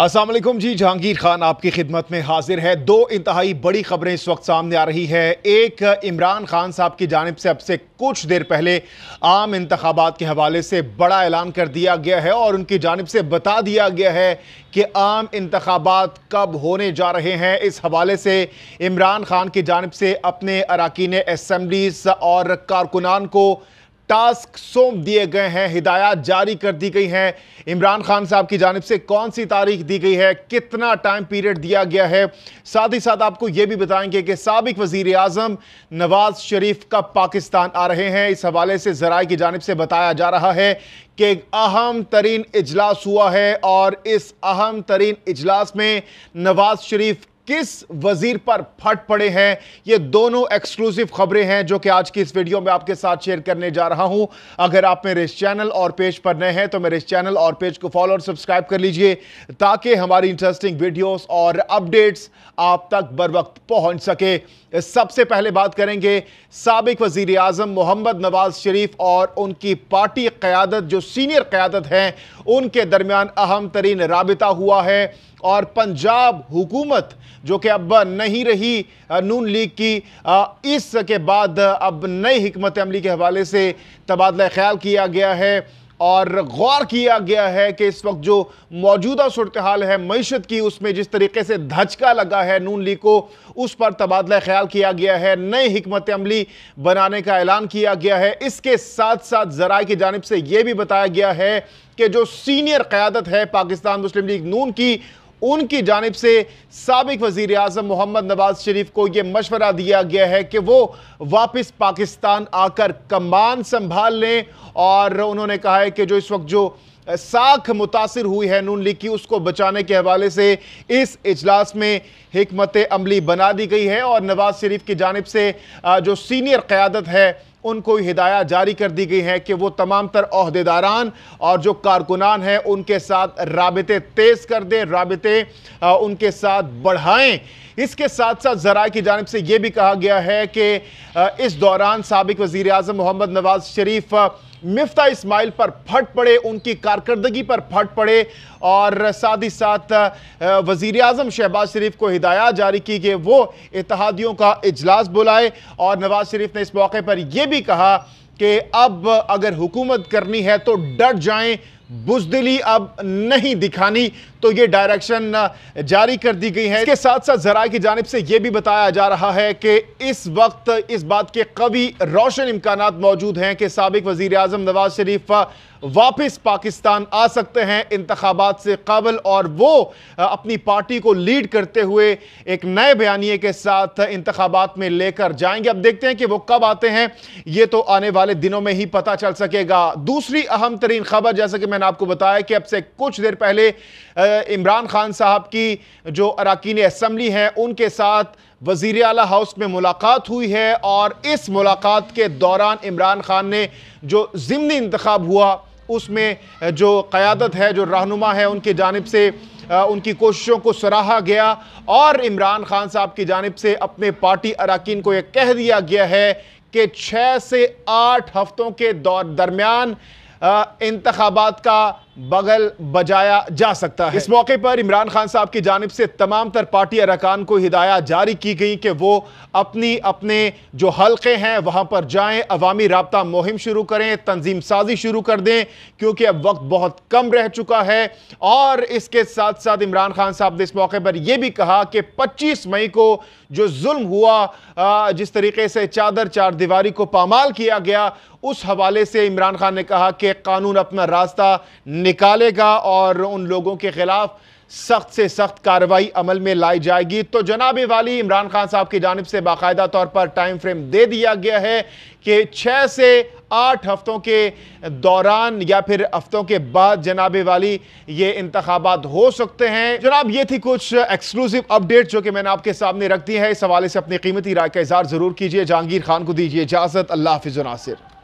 असलम जी जहांगीर खान आपकी खिदमत में हाजिर है दो इंतहाई बड़ी खबरें इस वक्त सामने आ रही है एक इमरान खान साहब की जानब से अब से कुछ देर पहले आम इंतबात के हवाले से बड़ा ऐलान कर दिया गया है और उनकी जानब से बता दिया गया है कि आम इंतबात कब होने जा रहे हैं इस हवाले से इमरान खान की जानब से अपने अरकान असम्बलीस और कारकुनान को टास्क सौंप दिए गए हैं हिदायत जारी कर दी गई हैं इमरान खान साहब की जानब से कौन सी तारीख दी गई है कितना टाइम पीरियड दिया गया है साथ ही साथ आपको ये भी बताएंगे कि सबक वज़ी अजम नवाज शरीफ कब पाकिस्तान आ रहे हैं इस हवाले से ज़रा की जानब से बताया जा रहा है कि अहम तरीन इजलास हुआ है और इस अहम तरीन इजलास में नवाज शरीफ किस वजीर पर फट पड़े हैं ये दोनों एक्सक्लूसिव खबरें हैं जो कि आज की इस वीडियो में आपके साथ शेयर करने जा रहा हूं अगर आप मेरे इस चैनल और पेज पर नए हैं तो मेरे इस चैनल और पेज को फॉलो और सब्सक्राइब कर लीजिए ताकि हमारी इंटरेस्टिंग वीडियोस और अपडेट्स आप तक बर वक्त पहुंच सके सबसे पहले बात करेंगे सबक वजीर आजम मोहम्मद नवाज शरीफ और उनकी पार्टी क्यादत जो सीनियर क्यादत हैं उनके दरमियान अहम तरीन रबता हुआ है और पंजाब हुकूमत जो कि अब नहीं रही नून लीग की इसके बाद अब नई हमत अमली के हवाले से तबादला ख्याल किया गया है और गौर किया गया है कि इस वक्त जो मौजूदा सूरत हाल है मीशत की उसमें जिस तरीके से धचका लगा है नून लीग को उस पर तबादला ख्याल किया गया है नए हमत अमली बनाने का ऐलान किया गया है इसके साथ साथ जराए की जानब से ये भी बताया गया है कि जो सीनियर क़्यादत है पाकिस्तान मुस्लिम लीग नून की उनकी जानब से सबक वजीर अजम मोहम्मद नवाज शरीफ को यह मशवरा दिया गया है कि वो वापस पाकिस्तान आकर कमान संभाल लें और उन्होंने कहा है कि जो इस वक्त जो साख मुतासर हुई है नून लीग की उसको बचाने के हवाले से इस इजलास में हमत अमली बना दी गई है और नवाज शरीफ की जानब से जो सीनियर क़्यादत है उनको हिदायत जारी कर दी गई है कि वो तमाम तर अहदेदारान और जो कारकुनान हैं उनके साथ रबते तेज़ कर दें रबते उनके साथ बढ़ाएँ इसके साथ साथ जरा की जानब से ये भी कहा गया है कि इस दौरान सबक वज़ी अजम मोहम्मद नवाज शरीफ मिफ्ता इस्माइल पर फट पड़े उनकी कारकर्दगी पर फट पड़े और साथ ही साथ वज़ी अजम शहबाज शरीफ को हिदायत जारी की कि वो इतिहादियों का इजलास बुलाए और नवाज शरीफ ने इस मौके पर यह भी कहा कि अब अगर हुकूमत करनी है तो डट जाएं बुजदिली अब नहीं दिखानी तो ये डायरेक्शन जारी कर दी गई है इसके साथ साथ जरा की जानब से यह भी बताया जा रहा है कि इस वक्त इस बात के कवि रोशन इम्कान मौजूद हैं कि सबक वजीर अजम नवाज शरीफ वापस पाकिस्तान आ सकते हैं इंतबात से कबल और वो अपनी पार्टी को लीड करते हुए एक नए बयानी के साथ इंतबात में लेकर जाएंगे अब देखते हैं कि वो कब आते हैं ये तो आने वाले वाले दिनों में ही पता चल सकेगा दूसरी अहम तरीन खबर जैसा कि मैंने आपको बताया कि अब से कुछ देर पहले इमरान खान साहब की जो अरकान असम्बली हैं उनके साथ वजीर अला हाउस में मुलाकात हुई है और इस मुलाकात के दौरान इमरान खान ने जो जिमनी इंतखब हुआ उसमें जो क़्यादत है जो रहनुमा है उनकी जानब से उनकी कोशिशों को सराहा गया और इमरान खान साहब की जानब से अपने पार्टी अरकान को यह कह दिया गया है कि छः से आठ हफ्तों के दौर दरमियान इंतबात का बगल बजाया जा सकता है इस मौके पर इमरान खान साहब की जानब से तमाम तर पार्टी अरकान को हिदायत जारी की गई कि वो अपनी अपने जो हल्के हैं वहाँ पर जाएँ अवामी रबता मुहिम शुरू करें तंजीम साजी शुरू कर दें क्योंकि अब वक्त बहुत कम रह चुका है और इसके साथ साथ इमरान खान साहब ने इस मौके पर यह भी कहा कि पच्चीस मई को जो जुल्म हुआ जिस तरीके से चादर चार दीवारी को पामाल किया गया उस हवाले से इमरान खान ने कहा कि कानून अपना रास्ता निकालेगा और उन लोगों के खिलाफ सख्त से सख्त कार्रवाई अमल में लाई जाएगी तो जनाब वाली इमरान खान साहब की जानब से बाकायदा तौर पर टाइम फ्रेम दे दिया गया है कि छः से आठ हफ्तों के दौरान या फिर हफ्तों के बाद जनाब वाली ये इंतबात हो सकते हैं जनाब ये थी कुछ एक्सक्लूसिव अपडेट जो कि मैंने आपके सामने रख दी है इस हवाले से अपनी कीमती राय का इजहार ज़रूर कीजिए जहांगीर खान को दीजिए इजाज़त अल्लाह हाफिज़ नासिर